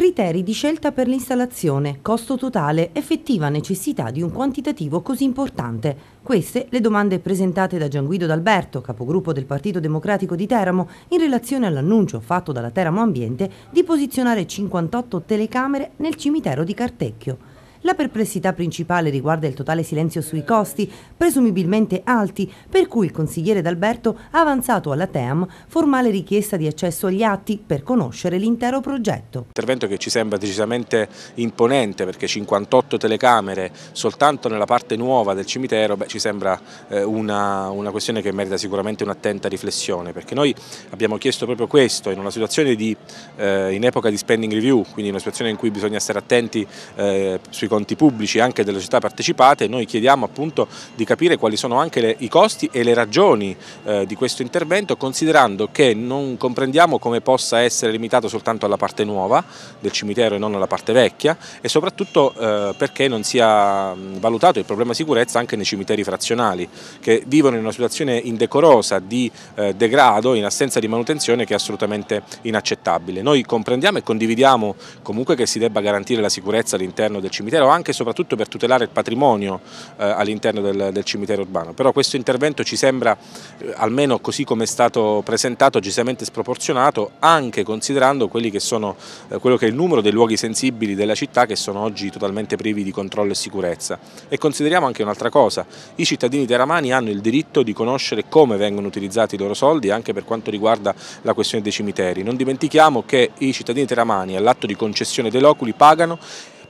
Criteri di scelta per l'installazione, costo totale, effettiva necessità di un quantitativo così importante. Queste le domande presentate da Gianguido D'Alberto, capogruppo del Partito Democratico di Teramo, in relazione all'annuncio fatto dalla Teramo Ambiente di posizionare 58 telecamere nel cimitero di Cartecchio. La perplessità principale riguarda il totale silenzio sui costi, presumibilmente alti, per cui il consigliere D'Alberto ha avanzato alla TEAM formale richiesta di accesso agli atti per conoscere l'intero progetto. Intervento che ci sembra decisamente imponente perché 58 telecamere soltanto nella parte nuova del cimitero beh, ci sembra eh, una, una questione che merita sicuramente un'attenta riflessione perché noi abbiamo chiesto proprio questo in una situazione di, eh, in epoca di spending review, quindi una situazione in cui bisogna stare attenti eh, sui conti pubblici e anche delle società partecipate, noi chiediamo appunto di capire quali sono anche le, i costi e le ragioni eh, di questo intervento, considerando che non comprendiamo come possa essere limitato soltanto alla parte nuova del cimitero e non alla parte vecchia e soprattutto eh, perché non sia valutato il problema sicurezza anche nei cimiteri frazionali che vivono in una situazione indecorosa di eh, degrado in assenza di manutenzione che è assolutamente inaccettabile. Noi comprendiamo e condividiamo comunque che si debba garantire la sicurezza all'interno del cimitero cimitero anche e soprattutto per tutelare il patrimonio eh, all'interno del, del, cimitero urbano, però questo intervento ci sembra, eh, almeno così come è stato presentato, decisamente sproporzionato anche considerando che sono, eh, quello che è il numero dei luoghi sensibili della città che sono oggi totalmente privi di controllo e sicurezza e consideriamo anche un'altra cosa, i cittadini teramani hanno il diritto di conoscere come vengono utilizzati i loro soldi anche per quanto riguarda la questione dei cimiteri, non dimentichiamo che i cittadini teramani all'atto di concessione dei loculi pagano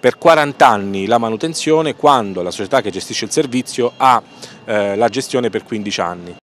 per 40 anni la manutenzione quando la società che gestisce il servizio ha eh, la gestione per 15 anni.